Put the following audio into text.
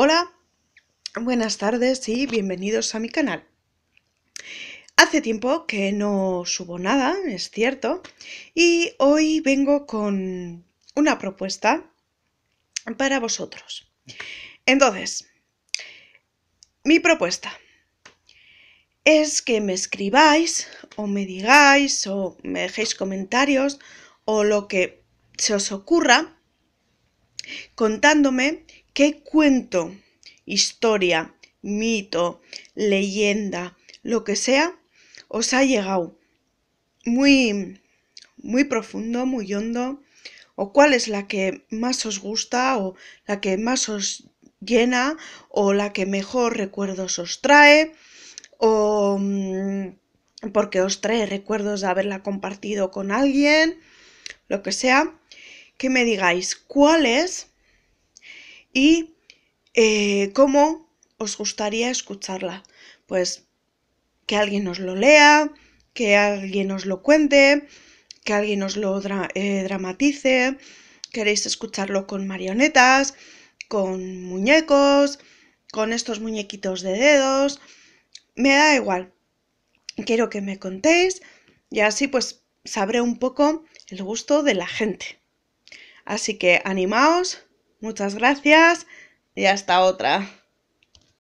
Hola, buenas tardes y bienvenidos a mi canal. Hace tiempo que no subo nada, es cierto, y hoy vengo con una propuesta para vosotros. Entonces, mi propuesta es que me escribáis o me digáis o me dejéis comentarios o lo que se os ocurra contándome ¿Qué cuento, historia, mito, leyenda, lo que sea, os ha llegado muy, muy profundo, muy hondo? ¿O cuál es la que más os gusta o la que más os llena o la que mejor recuerdos os trae? ¿O mm, porque os trae recuerdos de haberla compartido con alguien? Lo que sea. Que me digáis cuál es y eh, cómo os gustaría escucharla. Pues que alguien os lo lea, que alguien os lo cuente, que alguien nos lo eh, dramatice, queréis escucharlo con marionetas, con muñecos, con estos muñequitos de dedos, me da igual. Quiero que me contéis y así pues sabré un poco el gusto de la gente. Así que animaos Muchas gracias y hasta otra.